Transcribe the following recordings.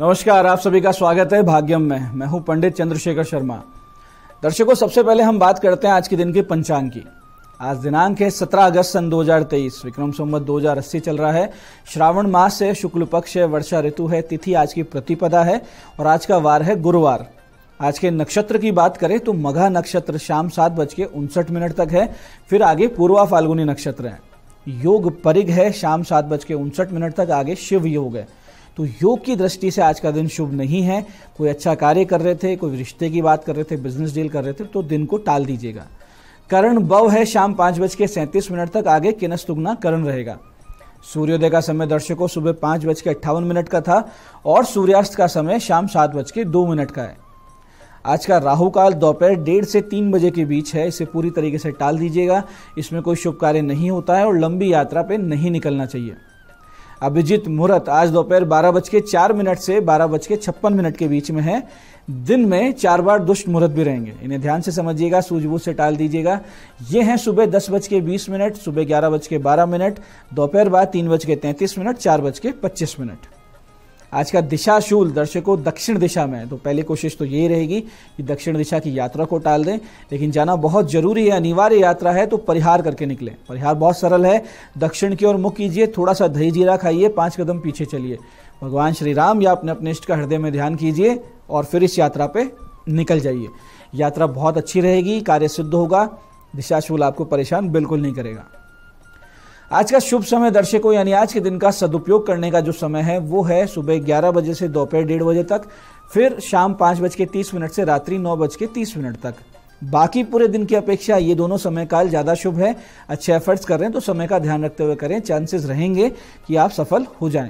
नमस्कार आप सभी का स्वागत है भाग्यम में मैं हूं पंडित चंद्रशेखर शर्मा दर्शकों सबसे पहले हम बात करते हैं आज के दिन के पंचांग की आज दिनांक है 17 अगस्त सन 2023 विक्रम संवत दो चल रहा है श्रावण मास है शुक्ल पक्ष है वर्षा ऋतु है तिथि आज की प्रतिपदा है और आज का वार है गुरुवार आज के नक्षत्र की बात करें तो मघा नक्षत्र शाम सात बज के उनसठ मिनट तक है फिर आगे पूर्वा फाल्गुनी नक्षत्र है योग परिग है शाम सात बज के उनसठ मिनट तक आगे शिव योग है तो योग की दृष्टि से आज का दिन शुभ नहीं है कोई अच्छा कार्य कर रहे थे कोई रिश्ते की बात कर रहे थे बिजनेस डील कर रहे थे तो दिन को टाल दीजिएगा करण बव है शाम पाँच बज के सैंतीस मिनट तक आगे किनस तुगना करण रहेगा सूर्योदय का समय दर्शकों सुबह पाँच बज के अट्ठावन मिनट का था और सूर्यास्त का समय शाम सात बज के दो मिनट का है आज का राहु काल दोपहर डेढ़ से तीन बजे के बीच है इसे पूरी तरीके से टाल दीजिएगा इसमें कोई शुभ कार्य नहीं होता है और लंबी यात्रा पे नहीं निकलना चाहिए अभिजीत मुहूर्त आज दोपहर बारह बज के चार मिनट से बारह बज के छप्पन मिनट के बीच में है दिन में चार बार दुष्ट मुहूर्त भी रहेंगे इन्हें ध्यान से समझिएगा सूझबूझ से टाल दीजिएगा ये हैं सुबह दस बज के बीस मिनट सुबह ग्यारह बज के बारह मिनट दोपहर बाद तीन बज के तैंतीस मिनट चार बज के पच्चीस मिनट आज का दिशाशूल दर्शकों दक्षिण दिशा में तो पहली कोशिश तो ये रहेगी कि दक्षिण दिशा की यात्रा को टाल दें लेकिन जाना बहुत ज़रूरी है अनिवार्य यात्रा है तो परिहार करके निकलें परिहार बहुत सरल है दक्षिण की ओर मुख कीजिए थोड़ा सा दही जीरा खाइए पाँच कदम पीछे चलिए भगवान श्री राम या अपने अपने इष्ट का हृदय में ध्यान कीजिए और फिर इस यात्रा पर निकल जाइए यात्रा बहुत अच्छी रहेगी कार्य सिद्ध होगा दिशाशूल आपको परेशान बिल्कुल नहीं करेगा आज का शुभ समय दर्शकों यानी आज के दिन का सदुपयोग करने का जो समय है वो है सुबह ग्यारह बजे से दोपहर डेढ़ बजे तक फिर शाम पाँच बज के तीस मिनट से रात्रि नौ बज के तीस मिनट तक बाकी पूरे दिन की अपेक्षा ये दोनों समय काल ज़्यादा शुभ है अच्छे एफर्ट्स कर रहे हैं तो समय का ध्यान रखते हुए करें चांसेस रहेंगे कि आप सफल हो जाएं।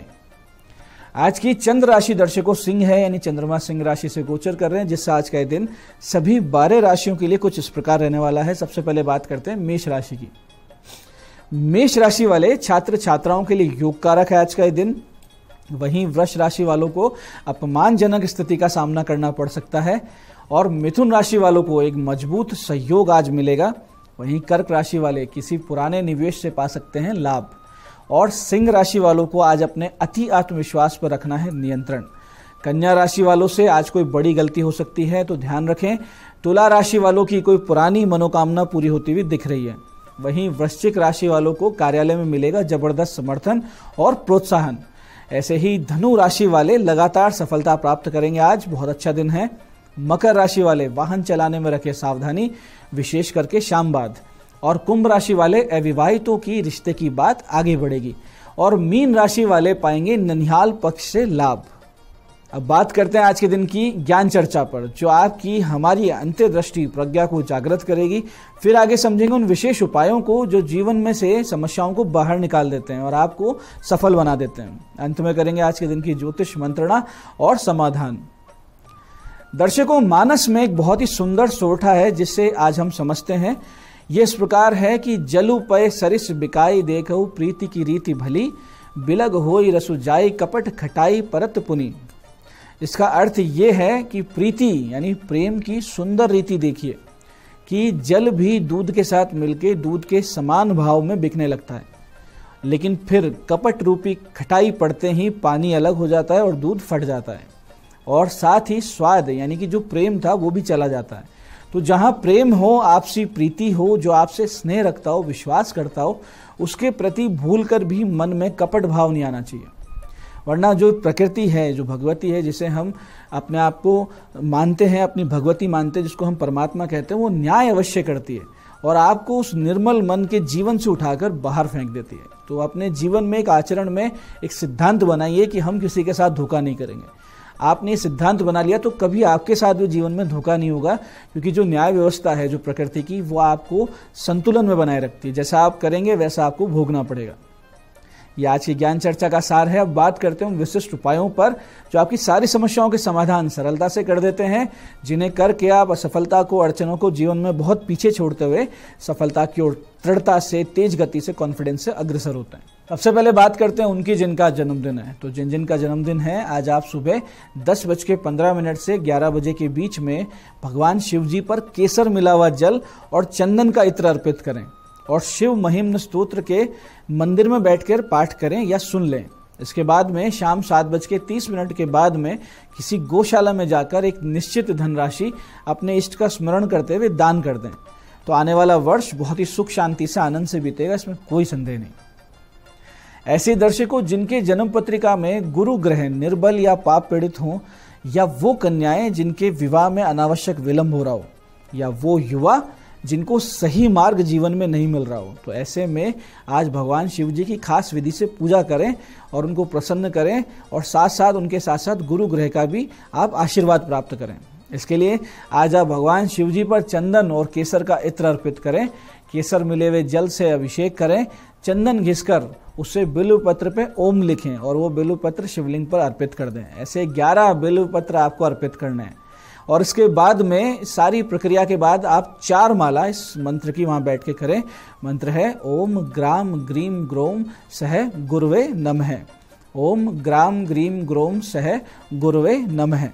आज की चंद्र राशि दर्शकों सिंह है यानी चंद्रमा सिंह राशि से गोचर कर रहे हैं जिससे आज का दिन सभी बारह राशियों के लिए कुछ इस प्रकार रहने वाला है सबसे पहले बात करते हैं मेष राशि की मेष राशि वाले छात्र छात्राओं के लिए योग कारक है आज का ये दिन वहीं वृक्ष राशि वालों को अपमानजनक स्थिति का सामना करना पड़ सकता है और मिथुन राशि वालों को एक मजबूत सहयोग आज मिलेगा वहीं कर्क राशि वाले किसी पुराने निवेश से पा सकते हैं लाभ और सिंह राशि वालों को आज अपने अति आत्मविश्वास पर रखना है नियंत्रण कन्या राशि वालों से आज कोई बड़ी गलती हो सकती है तो ध्यान रखें तुला राशि वालों की कोई पुरानी मनोकामना पूरी होती हुई दिख रही है वहीं वृश्चिक राशि वालों को कार्यालय में मिलेगा जबरदस्त समर्थन और प्रोत्साहन ऐसे ही धनु राशि वाले लगातार सफलता प्राप्त करेंगे आज बहुत अच्छा दिन है मकर राशि वाले वाहन चलाने में रखे सावधानी विशेष करके शाम बाद और कुंभ राशि वाले अविवाहितों की रिश्ते की बात आगे बढ़ेगी और मीन राशि वाले पाएंगे ननिहाल पक्ष से लाभ अब बात करते हैं आज के दिन की ज्ञान चर्चा पर जो आपकी हमारी अंत्यदृष्टि प्रज्ञा को जागृत करेगी फिर आगे समझेंगे उन विशेष उपायों को जो जीवन में से समस्याओं को बाहर निकाल देते हैं और आपको सफल बना देते हैं अंत में करेंगे आज के दिन की ज्योतिष मंत्रणा और समाधान दर्शकों मानस में एक बहुत ही सुंदर सोठा है जिसे आज हम समझते हैं ये इस प्रकार है कि जलुपय सरिस बिकाई देखऊ प्रीति की रीति भली बिलग होई रसु जाई कपट खटाई परत पुनी इसका अर्थ ये है कि प्रीति यानी प्रेम की सुंदर रीति देखिए कि जल भी दूध के साथ मिलके दूध के समान भाव में बिकने लगता है लेकिन फिर कपट रूपी खटाई पड़ते ही पानी अलग हो जाता है और दूध फट जाता है और साथ ही स्वाद यानी कि जो प्रेम था वो भी चला जाता है तो जहाँ प्रेम हो आपसी प्रीति हो जो आपसे स्नेह रखता हो विश्वास करता हो उसके प्रति भूल कर भी मन में कपट भाव नहीं आना चाहिए वरना जो प्रकृति है जो भगवती है जिसे हम अपने आप को मानते हैं अपनी भगवती मानते हैं जिसको हम परमात्मा कहते हैं वो न्याय अवश्य करती है और आपको उस निर्मल मन के जीवन से उठाकर बाहर फेंक देती है तो अपने जीवन में एक आचरण में एक सिद्धांत बनाइए कि हम किसी के साथ धोखा नहीं करेंगे आपने सिद्धांत बना लिया तो कभी आपके साथ भी जीवन में धोखा नहीं होगा क्योंकि जो न्याय व्यवस्था है जो प्रकृति की वो आपको संतुलन में बनाए रखती है जैसा आप करेंगे वैसा आपको भोगना पड़ेगा ये आज की ज्ञान चर्चा का सार है अब बात करते हैं विशिष्ट उपायों पर जो आपकी सारी समस्याओं के समाधान सरलता से कर देते हैं जिन्हें करके आप असफलता को अड़चनों को जीवन में बहुत पीछे छोड़ते हुए सफलता की ओर दृढ़ता से तेज गति से कॉन्फिडेंस से अग्रसर होते हैं तो सबसे पहले बात करते हैं उनकी जिनका जन्मदिन है तो जिन जिनका जन्मदिन है आज आप सुबह दस बज के पंद्रह मिनट से ग्यारह बजे के बीच में भगवान शिव जी पर केसर मिला हुआ जल और चंदन का इत्र अर्पित करें और शिव महिम स्तोत्र के मंदिर में बैठकर पाठ करें या सुन लें इसके बाद में शाम सात बज के तीस मिनट के बाद में किसी गौशाला में जाकर एक निश्चित धनराशि अपने इष्ट का स्मरण करते हुए दान कर दें तो आने वाला वर्ष बहुत ही सुख शांति से आनंद से बीतेगा इसमें कोई संदेह नहीं ऐसे दर्शकों जिनके जन्म पत्रिका में गुरु ग्रह निर्बल या पाप पीड़ित हों या वो कन्याएं जिनके विवाह में अनावश्यक विलंब हो रहा हो या वो युवा जिनको सही मार्ग जीवन में नहीं मिल रहा हो तो ऐसे में आज भगवान शिव जी की खास विधि से पूजा करें और उनको प्रसन्न करें और साथ साथ उनके साथ साथ गुरु ग्रह का भी आप आशीर्वाद प्राप्त करें इसके लिए आज आप भगवान शिव जी पर चंदन और केसर का इत्र अर्पित करें केसर मिले हुए जल से अभिषेक करें चंदन घिसकर उससे बिल्व पत्र पे ओम लिखें और वो बिल्व पत्र शिवलिंग पर अर्पित कर दें ऐसे 11 बिल्व पत्र आपको अर्पित करने हैं और इसके बाद में सारी प्रक्रिया के बाद आप चार माला इस मंत्र की वहाँ बैठ के करें मंत्र है ओम ग्राम ग्रीम ग्रोम सह गुरुवे नम है ओम ग्राम ग्रीम ग्रोम सह गुरुवे नम है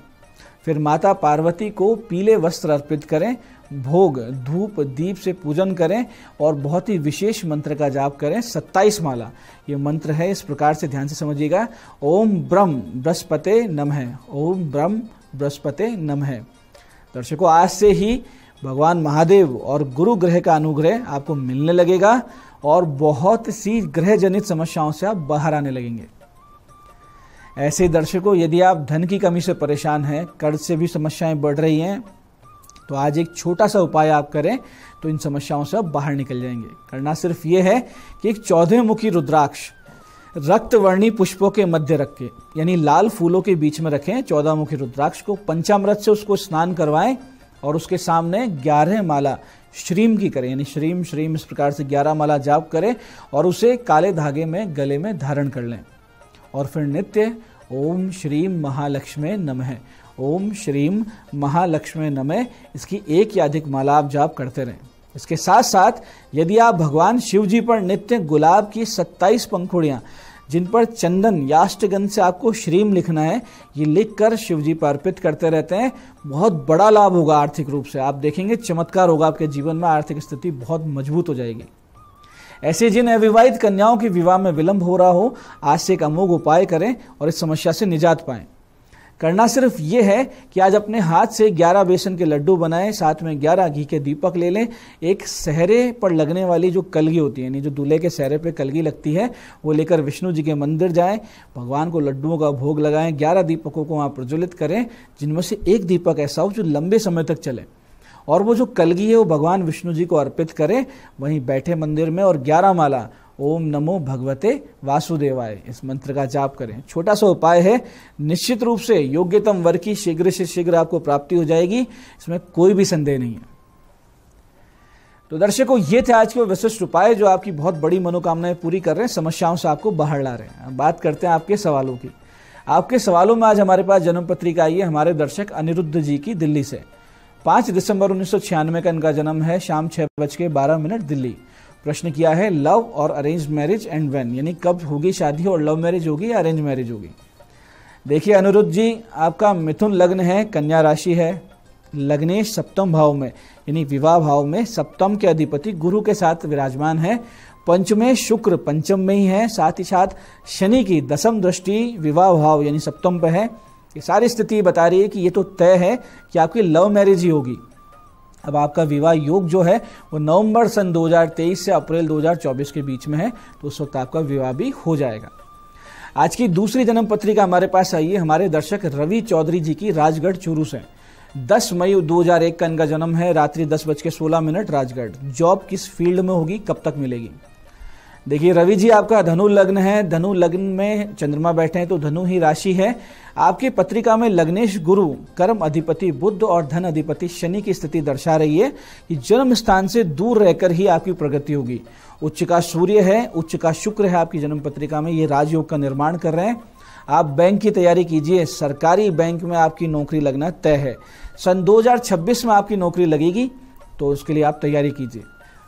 फिर माता पार्वती को पीले वस्त्र अर्पित करें भोग धूप दीप से पूजन करें और बहुत ही विशेष मंत्र का जाप करें सत्ताईस माला ये मंत्र है इस प्रकार से ध्यान से समझिएगा ओम ब्रह्म बृहस्पते नम है ओम ब्रह्म बृहस्पति नम है दर्शकों आज से ही भगवान महादेव और गुरु ग्रह का अनुग्रह आपको मिलने लगेगा और बहुत सी ग्रह जनित समस्याओं से आप बाहर आने लगेंगे ऐसे दर्शकों यदि आप धन की कमी से परेशान हैं कर्ज से भी समस्याएं बढ़ रही हैं तो आज एक छोटा सा उपाय आप करें तो इन समस्याओं से आप बाहर निकल जाएंगे करना सिर्फ ये है कि एक चौदह मुखी रुद्राक्ष रक्तवर्णी पुष्पों के मध्य रखें यानी लाल फूलों के बीच में रखें चौदह मुखी रुद्राक्ष को पंचामृत से उसको स्नान करवाएं और उसके सामने ग्यारह माला श्रीम की करें यानी श्रीम श्रीम इस प्रकार से ग्यारह माला जाप करें और उसे काले धागे में गले में धारण कर लें और फिर नित्य ओम श्रीम महालक्ष्मी नमः ओम श्रीम महालक्ष्मी नमः इसकी एक या अधिक माला आप जाप करते रहें इसके साथ साथ यदि आप भगवान शिव जी पर नित्य गुलाब की 27 पंखुड़ियाँ जिन पर चंदन याष्टगन से आपको श्रीम लिखना है ये लिखकर शिव जी पर अर्पित करते रहते हैं बहुत बड़ा लाभ होगा आर्थिक रूप से आप देखेंगे चमत्कार होगा आपके जीवन में आर्थिक स्थिति बहुत मजबूत हो जाएगी ऐसे जिन अविवाहित कन्याओं के विवाह में विलंब हो रहा हो आज से एक अमोघ उपाय करें और इस समस्या से निजात पाएं करना सिर्फ ये है कि आज अपने हाथ से 11 बेसन के लड्डू बनाएं साथ में 11 घी के दीपक ले लें एक सहरे पर लगने वाली जो कलगी होती है यानी जो दूल्हे के सहरे पर कलगी लगती है वो लेकर विष्णु जी के मंदिर जाएं भगवान को लड्डुओं का भोग लगाएं 11 दीपकों को वहाँ प्रज्वलित करें जिनमें से एक दीपक ऐसा हो जो लंबे समय तक चले और वो जो कलगी है वो भगवान विष्णु जी को अर्पित करें वहीं बैठे मंदिर में और ग्यारह माला ओम नमो भगवते वासुदेवाय इस मंत्र का जाप करें छोटा सा उपाय है निश्चित रूप से योग्यतम वर्ग की शीघ्र से शीघ्र आपको प्राप्ति हो जाएगी इसमें कोई भी संदेह नहीं है तो दर्शकों ये थे आज के विशिष्ट उपाय जो आपकी बहुत बड़ी मनोकामनाएं पूरी कर रहे हैं समस्याओं से आपको बाहर ला रहे हैं बात करते हैं आपके सवालों की आपके सवालों में आज हमारे पास जन्म पत्रिका आई है हमारे दर्शक अनिरुद्ध जी की दिल्ली से पाँच दिसंबर उन्नीस का इनका जन्म है शाम छः बज के बारह मिनट दिल्ली प्रश्न किया है लव और अरेंज मैरिज एंड वेन यानी कब होगी शादी और लव मैरिज होगी या अरेंज मैरिज होगी देखिए अनिरुद्ध जी आपका मिथुन लग्न है कन्या राशि है लग्नेश सप्तम भाव में यानी विवाह भाव में सप्तम के अधिपति गुरु के साथ विराजमान है पंचमे शुक्र पंचम में ही है साथ ही साथ शनि की दसम दृष्टि विवाह भाव यानी सप्तम पर है ये सारी स्थिति बता रही है कि ये तो तय है कि आपकी लव मैरिज ही होगी अब आपका विवाह योग जो है वो नवंबर सन 2023 से अप्रैल 2024 के बीच में है तो उस वक्त आपका विवाह भी हो जाएगा आज की दूसरी जन्म पत्रिका हमारे पास आई है हमारे दर्शक रवि चौधरी जी की राजगढ़ चूरू से 10 मई 2001 का इनका जन्म है रात्रि दस बज के सोलह मिनट राजगढ़ जॉब किस फील्ड में होगी कब तक मिलेगी देखिए रवि जी आपका धनु लग्न है धनु लग्न में चंद्रमा बैठे हैं तो धनु ही राशि है आपकी पत्रिका में लग्नेश गुरु कर्म अधिपति बुद्ध और धन अधिपति शनि की स्थिति दर्शा रही है कि जन्म स्थान से दूर रहकर ही आपकी प्रगति होगी उच्च का सूर्य है उच्च का शुक्र है आपकी जन्म पत्रिका में ये राजयोग का निर्माण कर रहे हैं आप बैंक की तैयारी कीजिए सरकारी बैंक में आपकी नौकरी लगना तय है सन 2026 में आपकी नौकरी लगेगी तो उसके लिए आप तैयारी कीजिए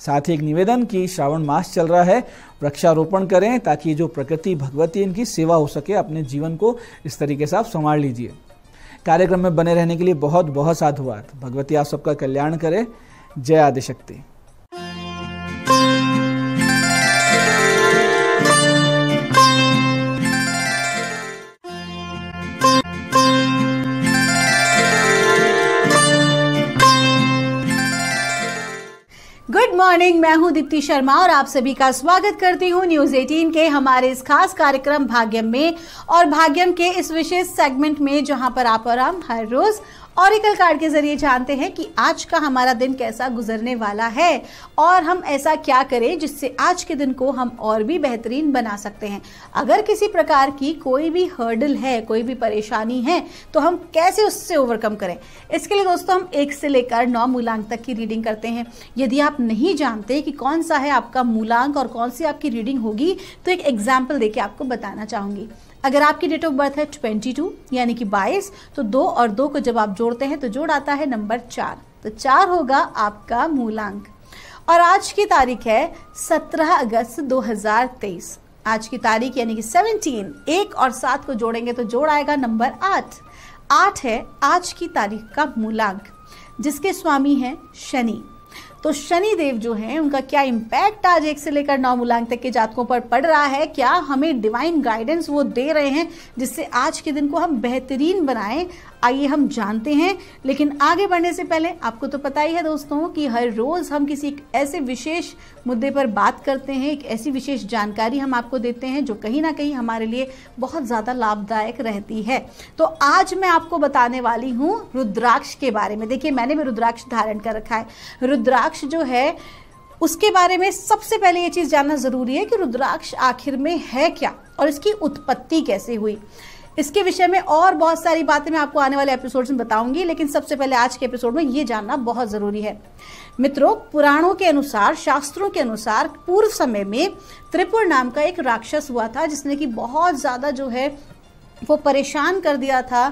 साथ ही एक निवेदन कि श्रावण मास चल रहा है वृक्षारोपण करें ताकि जो प्रकृति भगवती इनकी सेवा हो सके अपने जीवन को इस तरीके से आप संभाल लीजिए कार्यक्रम में बने रहने के लिए बहुत बहुत साधुवाद भगवती आप सबका कल्याण करे जय आदिशक्ति मॉर्निंग मैं हूं दीप्ति शर्मा और आप सभी का स्वागत करती हूं न्यूज 18 के हमारे इस खास कार्यक्रम भाग्यम में और भाग्यम के इस विशेष सेगमेंट में जहां पर आप और हम हर रोज ऑरिकल कार्ड के जरिए जानते हैं कि आज का हमारा दिन कैसा गुजरने वाला है और हम ऐसा क्या करें जिससे आज के दिन को हम और भी बेहतरीन बना सकते हैं अगर किसी प्रकार की कोई भी हर्डल है कोई भी परेशानी है तो हम कैसे उससे ओवरकम करें इसके लिए दोस्तों हम एक से लेकर नौ मूलांक तक की रीडिंग करते हैं यदि आप नहीं जानते कि कौन सा है आपका मूलांक और कौन सी आपकी रीडिंग होगी तो एक एग्जाम्पल देके आपको बताना चाहूँगी अगर आपकी डेट ऑफ बर्थ है ट्वेंटी टू यानी कि बाईस तो दो और दो को जब आप जोड़ते हैं तो जोड़ आता है नंबर चार तो चार होगा आपका मूलांक और आज की तारीख है सत्रह अगस्त दो हजार तेईस आज की तारीख यानी कि सेवनटीन एक और सात को जोड़ेंगे तो जोड़ आएगा नंबर आठ आठ है आज की तारीख का मूलांक जिसके स्वामी हैं शनि तो शनि देव जो हैं उनका क्या इम्पैक्ट आज एक से लेकर नौ मूलांक तक के जातकों पर पड़ रहा है क्या हमें डिवाइन गाइडेंस वो दे रहे हैं जिससे आज के दिन को हम बेहतरीन बनाएं आइए हम जानते हैं लेकिन आगे बढ़ने से पहले आपको तो पता ही है दोस्तों कि हर रोज़ हम किसी एक ऐसे विशेष मुद्दे पर बात करते हैं एक ऐसी विशेष जानकारी हम आपको देते हैं जो कहीं ना कहीं हमारे लिए बहुत ज़्यादा लाभदायक रहती है तो आज मैं आपको बताने वाली हूँ रुद्राक्ष के बारे में देखिए मैंने भी रुद्राक्ष धारण कर रखा है रुद्राक्ष जो है उसके बारे में सबसे पहले ये चीज़ जानना ज़रूरी है कि रुद्राक्ष आखिर में है क्या और इसकी उत्पत्ति कैसे हुई इसके विषय में और बहुत सारी बातें मैं आपको आने वाले एपिसोड में बताऊंगी लेकिन सबसे पहले आज के एपिसोड में ये जानना बहुत ज़रूरी है मित्रों पुराणों के अनुसार शास्त्रों के अनुसार पूर्व समय में त्रिपुर नाम का एक राक्षस हुआ था जिसने कि बहुत ज़्यादा जो है वो परेशान कर दिया था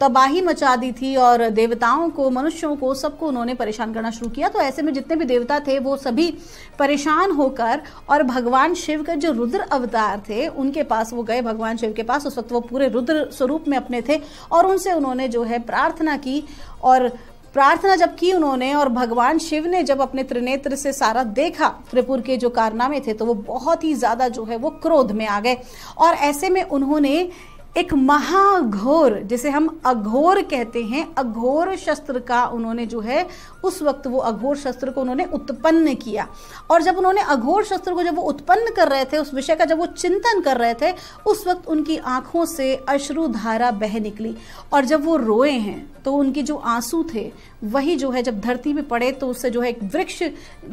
तबाही मचा दी थी और देवताओं को मनुष्यों को सबको उन्होंने परेशान करना शुरू किया तो ऐसे में जितने भी देवता थे वो सभी परेशान होकर और भगवान शिव का जो रुद्र अवतार थे उनके पास वो गए भगवान शिव के पास उस वक्त वो पूरे रुद्र स्वरूप में अपने थे और उनसे उन्होंने जो है प्रार्थना की और प्रार्थना जब की उन्होंने और भगवान शिव ने जब अपने त्रिनेत्र से सारा देखा त्रिपुर के जो कारनामे थे तो वो बहुत ही ज़्यादा जो है वो क्रोध में आ गए और ऐसे में उन्होंने एक महाघोर जिसे हम अघोर कहते हैं अघोर शस्त्र का उन्होंने जो है उस वक्त वो अघोर शस्त्र को उन्होंने उत्पन्न किया और जब उन्होंने अघोर शस्त्र को जब वो उत्पन्न कर रहे थे उस विषय का जब वो चिंतन कर रहे थे उस वक्त उनकी आंखों से अश्रु धारा बह निकली और जब वो रोए हैं तो उनके जो आंसू थे वही जो है जब धरती में पड़े तो उससे जो है एक वृक्ष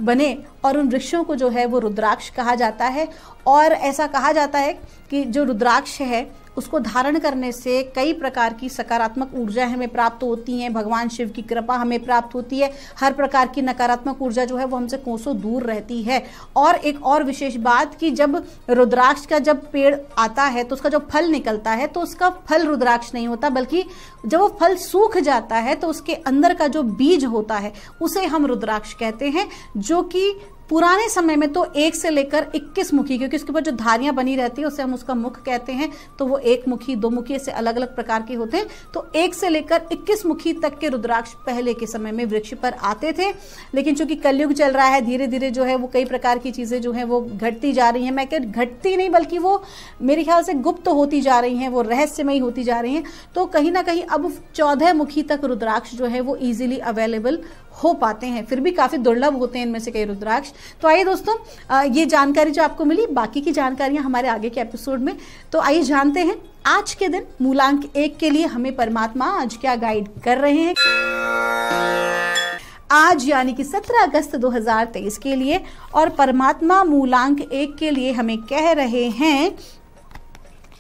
बने और उन वृक्षों को जो है वो रुद्राक्ष कहा जाता है और ऐसा कहा जाता है कि जो रुद्राक्ष है उसको धारण करने से कई प्रकार की सकारात्मक ऊर्जा हमें प्राप्त होती हैं भगवान शिव की कृपा हमें प्राप्त होती है हर प्रकार की नकारात्मक ऊर्जा जो है वो हमसे कोसों दूर रहती है और एक और विशेष बात कि जब रुद्राक्ष का जब पेड़ आता है तो उसका जो फल निकलता है तो उसका फल रुद्राक्ष नहीं होता बल्कि जब वो फल सूख जाता है तो उसके अंदर का जो बीज होता है उसे हम रुद्राक्ष कहते हैं जो कि पुराने समय में तो एक से लेकर इक्कीस मुखी क्योंकि उसके ऊपर जो धारियां बनी रहती है उसे हम उसका मुख कहते हैं तो वो एक मुखी दो मुखी ऐसे अलग अलग प्रकार के होते हैं तो एक से लेकर इक्कीस मुखी तक के रुद्राक्ष पहले के समय में वृक्ष पर आते थे लेकिन चूंकि कलयुग चल रहा है धीरे धीरे जो है वो कई प्रकार की चीज़ें जो है वो घटती जा रही है मैं कह घटती नहीं बल्कि वो मेरे ख्याल से गुप्त होती जा रही है वो रहस्यमयी होती जा रही है तो कहीं ना कहीं अब चौदह मुखी तक रुद्राक्ष जो है वो ईजिली अवेलेबल हो पाते हैं फिर भी काफ़ी दुर्लभ होते हैं इनमें से कई रुद्राक्ष तो आइए दोस्तों ये जानकारी जो आपको मिली बाकी की जानकारियां हमारे आगे के एपिसोड में तो आइए जानते हैं आज के दिन मूलांक एक के लिए हमें परमात्मा आज क्या गाइड कर रहे हैं आज यानी कि 17 अगस्त 2023 के लिए और परमात्मा मूलांक एक के लिए हमें कह रहे हैं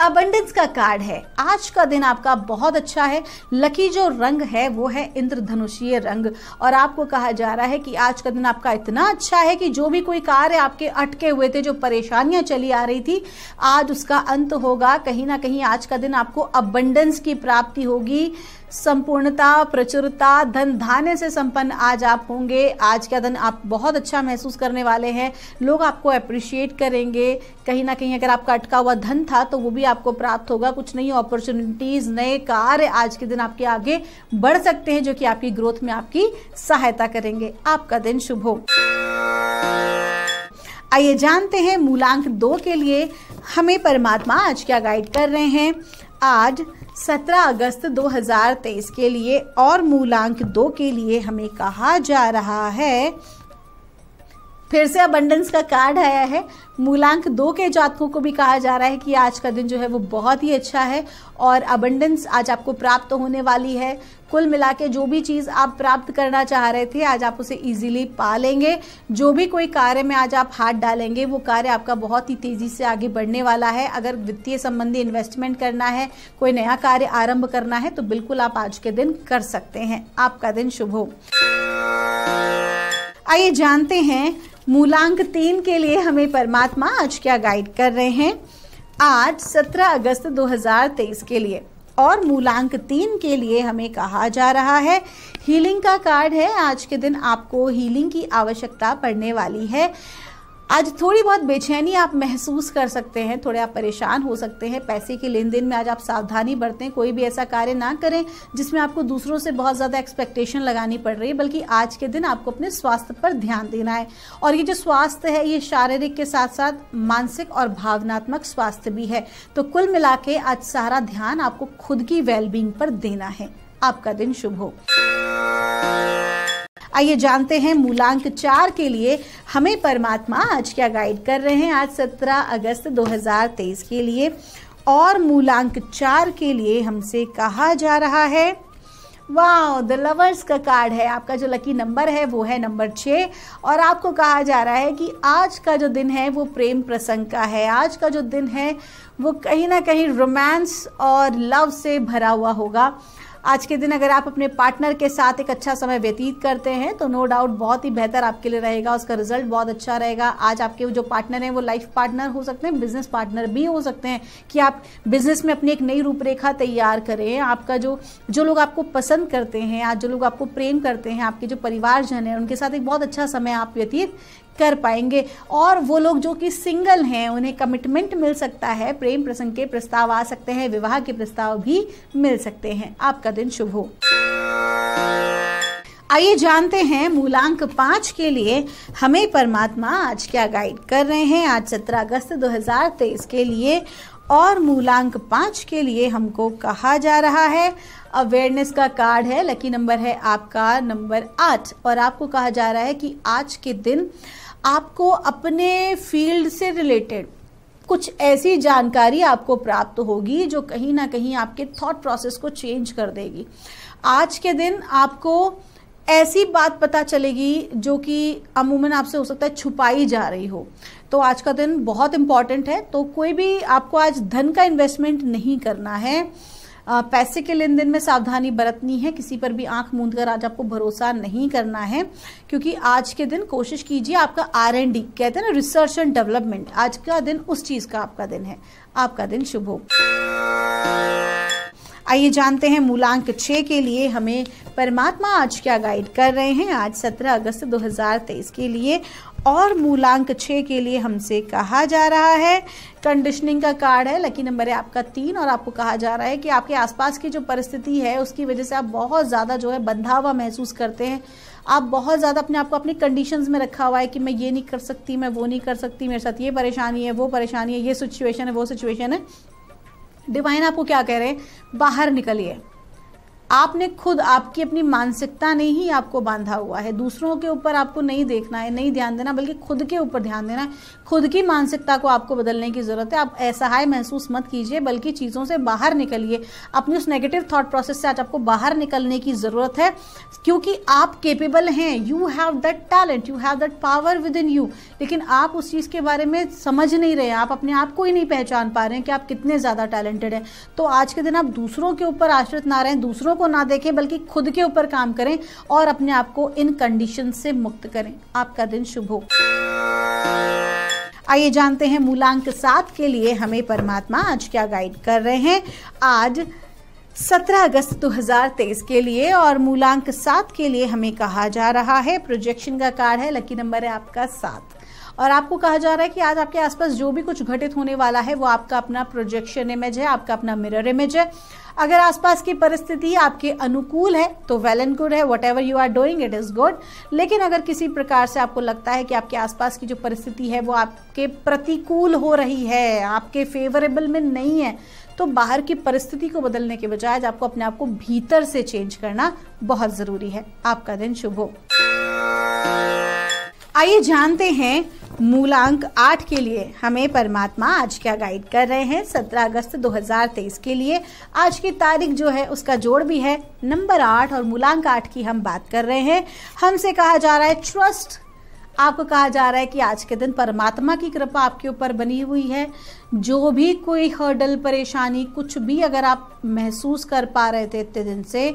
अबंडेंस का कार्ड है आज का दिन आपका बहुत अच्छा है लकी जो रंग है वो है इंद्रधनुषीय रंग और आपको कहा जा रहा है कि आज का दिन आपका इतना अच्छा है कि जो भी कोई कार्य आपके अटके हुए थे जो परेशानियां चली आ रही थी आज उसका अंत होगा कहीं ना कहीं आज का दिन आपको अबंडेंस की प्राप्ति होगी संपूर्णता प्रचुरता धन धान्य से संपन्न आज आप होंगे आज का धन आप बहुत अच्छा महसूस करने वाले हैं लोग आपको अप्रिशिएट करेंगे कहीं ना कहीं अगर आपका अटका हुआ धन था तो वो भी आपको प्राप्त होगा कुछ नई अपॉर्चुनिटीज़ नए कार्य आज के दिन आपके आगे बढ़ सकते हैं जो कि आपकी ग्रोथ में आपकी सहायता करेंगे आपका दिन शुभ हो आइए जानते हैं मूलांक दो के लिए हमें परमात्मा आज क्या गाइड कर रहे हैं आज 17 अगस्त 2023 के लिए और मूलांक दो के लिए हमें कहा जा रहा है फिर से अबंडेंस का कार्ड आया है मूलांक दो के जातकों को भी कहा जा रहा है कि आज का दिन जो है वो बहुत ही अच्छा है और अबंडेंस आज आपको प्राप्त होने वाली है कुल मिला के जो भी चीज़ आप प्राप्त करना चाह रहे थे आज आप उसे इजीली पा लेंगे जो भी कोई कार्य में आज आप हाथ डालेंगे वो कार्य आपका बहुत ही तेज़ी से आगे बढ़ने वाला है अगर वित्तीय संबंधी इन्वेस्टमेंट करना है कोई नया कार्य आरंभ करना है तो बिल्कुल आप आज के दिन कर सकते हैं आपका दिन शुभ हो आइए जानते हैं मूलांक तीन के लिए हमें परमात्मा आज क्या गाइड कर रहे हैं आज 17 अगस्त 2023 के लिए और मूलांक तीन के लिए हमें कहा जा रहा है हीलिंग का कार्ड है आज के दिन आपको हीलिंग की आवश्यकता पड़ने वाली है आज थोड़ी बहुत बेचैनी आप महसूस कर सकते हैं थोड़े आप परेशान हो सकते हैं पैसे के लेन देन में आज आप सावधानी बरतें कोई भी ऐसा कार्य ना करें जिसमें आपको दूसरों से बहुत ज़्यादा एक्सपेक्टेशन लगानी पड़ रही है बल्कि आज के दिन आपको अपने स्वास्थ्य पर ध्यान देना है और ये जो स्वास्थ्य है ये शारीरिक के साथ साथ मानसिक और भावनात्मक स्वास्थ्य भी है तो कुल मिला के आज सारा ध्यान आपको खुद की वेलबींग पर देना है आपका दिन शुभ हो आइए जानते हैं मूलांक चार के लिए हमें परमात्मा आज क्या गाइड कर रहे हैं आज 17 अगस्त 2023 के लिए और मूलांक चार के लिए हमसे कहा जा रहा है वाह द लवर्स का कार्ड है आपका जो लकी नंबर है वो है नंबर छः और आपको कहा जा रहा है कि आज का जो दिन है वो प्रेम प्रसंग का है आज का जो दिन है वो कहीं ना कहीं रोमांस और लव से भरा हुआ होगा आज के दिन अगर आप अपने पार्टनर के साथ एक अच्छा समय व्यतीत करते हैं तो नो डाउट बहुत ही बेहतर आपके लिए रहेगा उसका रिजल्ट बहुत अच्छा रहेगा आज आपके जो पार्टनर हैं वो लाइफ पार्टनर हो सकते हैं बिजनेस पार्टनर भी हो सकते हैं कि आप बिजनेस में अपनी एक नई रूपरेखा तैयार करें आपका जो जो लोग आपको पसंद करते हैं आज जो लोग आपको प्रेम करते हैं आपके जो परिवारजन हैं उनके साथ एक बहुत अच्छा समय आप व्यतीत कर पाएंगे और वो लोग जो कि सिंगल हैं उन्हें कमिटमेंट मिल सकता है प्रेम प्रसंग के प्रस्ताव आ सकते हैं विवाह के प्रस्ताव भी मिल सकते हैं आपका दिन शुभ हो आइए जानते हैं मूलांक पांच के लिए हमें परमात्मा आज क्या गाइड कर रहे हैं आज सत्रह अगस्त 2023 के लिए और मूलांक पांच के लिए हमको कहा जा रहा है अवेयरनेस का कार्ड है लकी नंबर है आपका नंबर आठ और आपको कहा जा रहा है कि आज के दिन आपको अपने फील्ड से रिलेटेड कुछ ऐसी जानकारी आपको प्राप्त होगी जो कहीं ना कहीं आपके थॉट प्रोसेस को चेंज कर देगी आज के दिन आपको ऐसी बात पता चलेगी जो कि अमूमन आपसे हो सकता है छुपाई जा रही हो तो आज का दिन बहुत इम्पॉर्टेंट है तो कोई भी आपको आज धन का इन्वेस्टमेंट नहीं करना है पैसे के लेन देन में सावधानी बरतनी है किसी पर भी आंख मूंद कर आज आपको भरोसा नहीं करना है क्योंकि आज के दिन कोशिश कीजिए आपका आर एंड डी कहते हैं ना रिसर्च एंड डेवलपमेंट आज का दिन उस चीज़ का आपका दिन है आपका दिन शुभ हो आइए जानते हैं मूलांक छः के लिए हमें परमात्मा आज क्या गाइड कर रहे हैं आज 17 अगस्त 2023 के लिए और मूलांक छः के लिए हमसे कहा जा रहा है कंडीशनिंग का कार्ड है लकी नंबर है आपका तीन और आपको कहा जा रहा है कि आपके आसपास की जो परिस्थिति है उसकी वजह से आप बहुत ज़्यादा जो है बंधा हुआ महसूस करते हैं आप बहुत ज़्यादा अपने आप को अपनी कंडीशंस में रखा हुआ है कि मैं ये नहीं कर सकती मैं वो नहीं कर सकती मेरे साथ ये परेशानी है वो परेशानी है ये सिचुएशन है वो सिचुएशन है डिवाइन आपको क्या कह रहे हैं बाहर निकलिए आपने खुद आपकी अपनी मानसिकता ने ही आपको बांधा हुआ है दूसरों के ऊपर आपको नहीं देखना है नहीं ध्यान देना बल्कि खुद के ऊपर ध्यान देना है खुद की मानसिकता को आपको बदलने की ज़रूरत है आप असहाय महसूस मत कीजिए बल्कि चीज़ों से बाहर निकलिए अपनी उस नेगेटिव थाट प्रोसेस से आज आपको बाहर निकलने की ज़रूरत है क्योंकि आप केपेबल हैं you have that talent you have that power within you लेकिन आप उस चीज़ के बारे में समझ नहीं रहे आप अपने आप को ही नहीं पहचान पा रहे हैं कि आप कितने ज़्यादा टैलेंटेड हैं तो आज के दिन आप दूसरों के ऊपर आश्रित ना रहें दूसरों को ना देखें बल्कि खुद के ऊपर काम करें और अपने आप को इन कंडीशन से मुक्त करें आपका दिन शुभ हो आइए जानते हैं मूलांक सात के लिए हमें परमात्मा आज क्या गाइड कर रहे हैं आज 17 अगस्त 2023 के लिए और मूलांक सात के लिए हमें कहा जा रहा है प्रोजेक्शन का कार्ड है लकी नंबर है आपका सात और आपको कहा जा रहा है कि आज आपके आसपास जो भी कुछ घटित होने वाला है वो आपका अपना प्रोजेक्शन इमेज है आपका अपना मिरर इमेज है अगर आसपास की परिस्थिति आपके अनुकूल है तो वेल एंड गुड है whatever you are doing it is good लेकिन अगर किसी प्रकार से आपको लगता है कि आपके आसपास की जो परिस्थिति है वो आपके प्रतिकूल हो रही है आपके फेवरेबल में नहीं है तो बाहर की परिस्थिति को बदलने के बजाय आपको अपने आप को भीतर से चेंज करना बहुत ज़रूरी है आपका दिन शुभ हो आइए जानते हैं मूलांक आठ के लिए हमें परमात्मा आज क्या गाइड कर रहे हैं सत्रह अगस्त 2023 के लिए आज की तारीख जो है उसका जोड़ भी है नंबर आठ और मूलांक आठ की हम बात कर रहे हैं हमसे कहा जा रहा है ट्रस्ट आपको कहा जा रहा है कि आज के दिन परमात्मा की कृपा आपके ऊपर बनी हुई है जो भी कोई हर्डल परेशानी कुछ भी अगर आप महसूस कर पा रहे थे इतने दिन से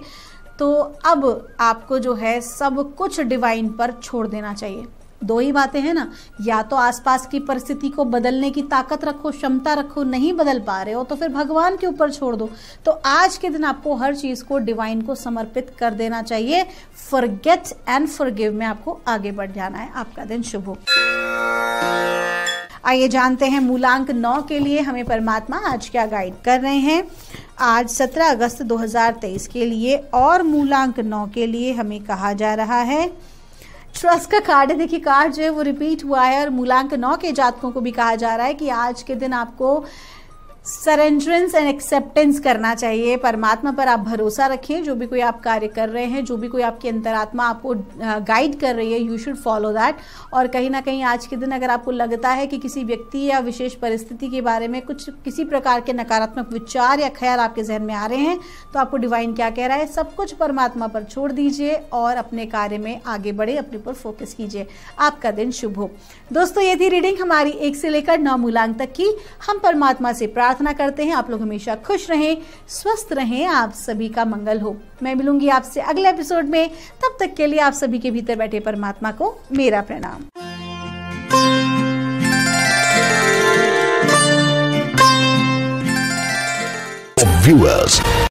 तो अब आपको जो है सब कुछ डिवाइन पर छोड़ देना चाहिए दो ही बातें हैं ना या तो आसपास की परिस्थिति को बदलने की ताकत रखो क्षमता रखो नहीं बदल पा रहे हो तो फिर भगवान के ऊपर छोड़ दो तो आज के दिन आपको हर चीज़ को डिवाइन को समर्पित कर देना चाहिए फॉरगेट एंड फॉरगिव में आपको आगे बढ़ जाना है आपका दिन शुभ हो आइए जानते हैं मूलांक नौ के लिए हमें परमात्मा आज क्या गाइड कर रहे हैं आज 17 अगस्त 2023 के लिए और मूलांक नौ के लिए हमें कहा जा रहा है ट्रस्ट का कार्ड है देखिए कार्ड जो है वो रिपीट हुआ है और मूलांक नौ के जातकों को भी कहा जा रहा है कि आज के दिन आपको सरेंडरेंस एंड एक्सेप्टेंस करना चाहिए परमात्मा पर आप भरोसा रखिए जो भी कोई आप कार्य कर रहे हैं जो भी कोई आपकी अंतरात्मा आपको गाइड कर रही है यू शुड फॉलो दैट और कहीं ना कहीं आज के दिन अगर आपको लगता है कि किसी व्यक्ति या विशेष परिस्थिति के बारे में कुछ किसी प्रकार के नकारात्मक विचार या ख्याल आपके जहन में आ रहे हैं तो आपको डिवाइन क्या कह रहा है सब कुछ परमात्मा पर छोड़ दीजिए और अपने कार्य में आगे बढ़े अपने ऊपर फोकस कीजिए आपका दिन शुभ हो दोस्तों ये थी रीडिंग हमारी एक से लेकर नौ मूलांक तक की हम परमात्मा से प्रार्थना प्रार्थना करते हैं आप लोग हमेशा खुश रहें स्वस्थ रहें आप सभी का मंगल हो मैं मिलूंगी आपसे अगले एपिसोड में तब तक के लिए आप सभी के भीतर बैठे परमात्मा को मेरा प्रणाम viewers